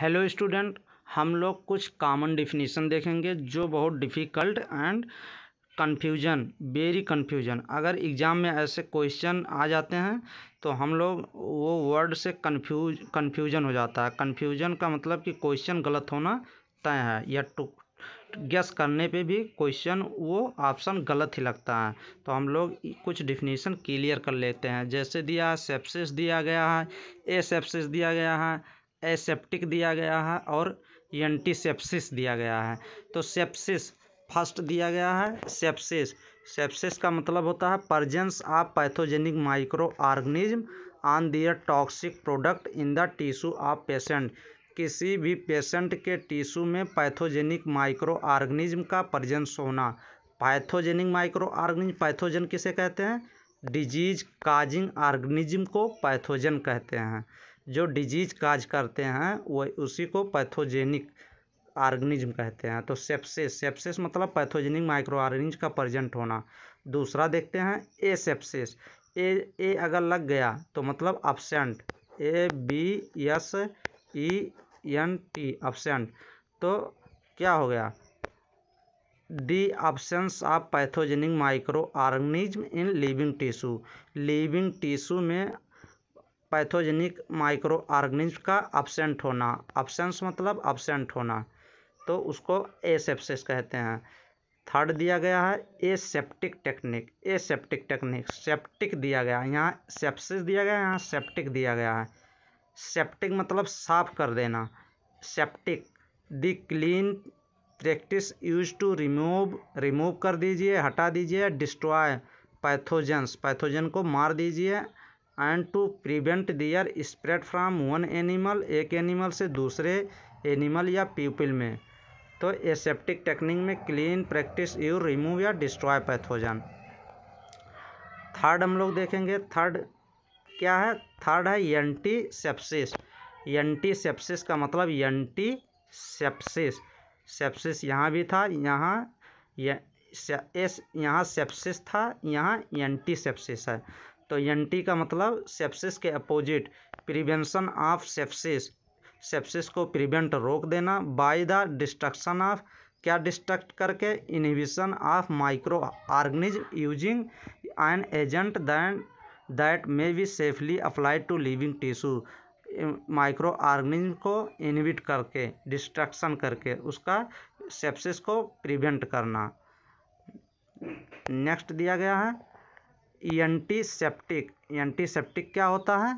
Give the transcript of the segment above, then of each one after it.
hello student हम लोग कुछ कॉमन डिफिनीसन देखेंगे जो बहुत difficult and confusion very confusion अगर एग्ज़ाम में ऐसे क्वेश्चन आ जाते हैं तो हम लोग वो वर्ड से कन्फ्यूज कन्फ्यूजन हो जाता है कन्फ्यूजन का मतलब कि क्वेश्चन गलत होना तय है या टू गैस करने पे भी क्वेश्चन वो ऑप्शन गलत ही लगता है तो हम लोग कुछ डिफिनीसन क्लियर कर लेते हैं जैसे दिया सेप्सिस दिया गया है ए सेप्सिस दिया गया है एसेप्टिक दिया गया है और एंटीसेप्सिस दिया गया है तो सेप्सिस फर्स्ट दिया गया है सेप्सिस सेप्सिस का मतलब होता है presence of pathogenic microorganism on their toxic product in the tissue of patient किसी भी पेशेंट के टिश्यू में पैथोजेनिक माइक्रो ऑर्गेनिज्म का प्रजेंस होना पैथोजेनिक माइक्रो ऑर्गेनिज्म पैथोजन किसे कहते हैं डिजीज काजिंग ऑर्गेनिज्म को पैथोजन कहते हैं जो डिजीज काज करते हैं वो उसी को पैथोजेनिक आर्गनिज्म कहते हैं तो सेप्सिस सेप्सिस मतलब पैथोजेनिक माइक्रो ऑर्गेनिज का प्रजेंट होना दूसरा देखते हैं ए सेप्सिस ए ए अगर लग गया तो मतलब absent A B S E N T absent तो क्या हो गया the options of pathogenic microorganism in living tissue living tissue में पैथोजेनिक माइक्रो ऑर्गेनिज्म का अपसेंट होना अपसेंस मतलब अपसेंट होना तो उसको एसेप्सिस कहते हैं थर्ड दिया गया है aseptic technique aseptic technique septic दिया गया है यहाँ सेप्सिस दिया गया है यहाँ सेप्टिक दिया गया है सेप्टिक मतलब साफ कर देना septic the clean practice use to remove remove कर दीजिए हटा दीजिए डिस्ट्रॉय पैथोजेंस पैथोजन को मार दीजिए and to prevent their spread from one animal एक एनिमल से दूसरे एनिमल या पीपल में तो एसेप्टिक टेक्निक में क्लीन प्रैक्टिस यू रिमूव या डिस्ट्रॉय पैथोजन थर्ड हम लोग देखेंगे थर्ड क्या है थर्ड है एंटी सेप्सिस एंटी सेप्सिस का मतलब एंटी सेप्सिस सेप्सिस यहाँ भी था यहाँ एस यहाँ सेप्सिस था यहाँ एंटी सेप्सिस है तो एंटी का मतलब सेप्सिस के opposite prevention of sepsis sepsis को प्रिवेंट रोक देना बाय द डिस्ट्रक्शन ऑफ क्या डिस्ट्रक्ट करके inhibition of microorganism using an agent than that may be safely applied to living tissue microorganism को inhibit करके destruction करके उसका sepsis को प्रिवेंट करना नेक्स्ट दिया गया है एंटीसेप्टिक एंटीसेप्टिक क्या होता है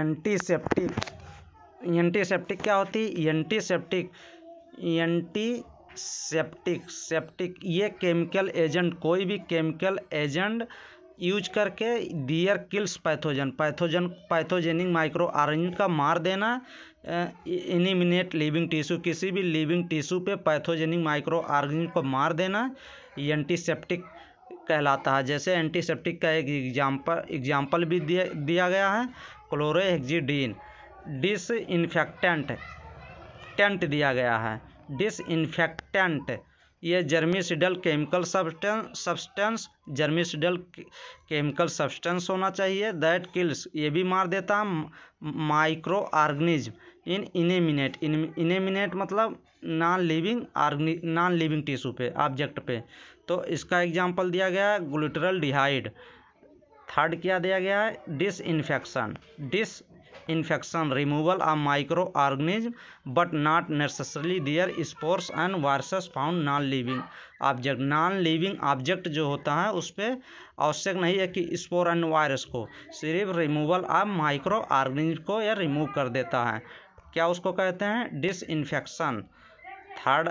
एंटीसेप्टिक एंटीसेप्टिक क्या होती है एंटीसेप्टिक एंटीसेप्टिक सेप्टिक ये केमिकल एजेंट कोई भी केमिकल एजेंट यूज करके their kills pathogen pathogen pathogenic microorganism का मार देना इनिमिनेट लिविंग टिश्यू किसी भी लिविंग टिश्यू पे पैथोजेनिक माइक्रो ऑर्गेनिज्म को मार देना एंटीसेप्टिक कहलाता है जैसे एंटीसेप्टिक का एक एग्जाम्पल एग्जाम्पल भी दिया दिया गया है क्लोरोहेक्जीडीन डिसइनफेक्टेंट टेंट दिया गया है डिसइनफेक्टेंट ये germicidal chemical substance substance germicidal chemical substance होना चाहिए दैट किल्स ये भी मार देता micro organism in इनेमिनेट in eliminate मतलब नॉन लिविंग ऑर्गनि नॉन लिविंग टिश्यू पे ऑब्जेक्ट पे तो इसका एग्जाम्पल दिया गया है ग्लूटरल डिहाइड थर्ड क्या दिया गया है डिस इन्फेक्शन डिस removal removal microorganism but not necessarily their spores and viruses found non living object non living object जो होता है उस पर आवश्यक नहीं है कि स्पोर एंड वायरस को सिर्फ रिमूवल ऑफ माइक्रो ऑर्गेनिज्म को यह रिमूव कर देता है क्या उसको कहते हैं इन्फेक्शन थर्ड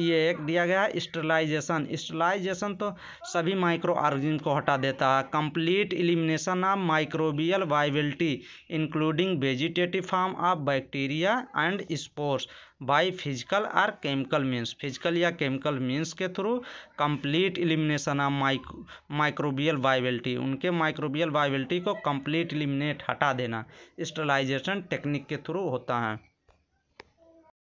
ये एक दिया गया है स्टरलाइजेशन स्टरलाइजेशन तो सभी माइक्रो ऑर्गेनिज्म को हटा देता है complete elimination of microbial viability including vegetative form of bacteria and spores by physical और केमिकल मीन्स फिजिकल या केमिकल मीन्स के through complete elimination of micro microbial viability उनके माइक्रोबियल वाइबिलिटी को कंप्लीट इलिमिनेट हटा देना स्टरलाइजेशन टेक्निक के through होता है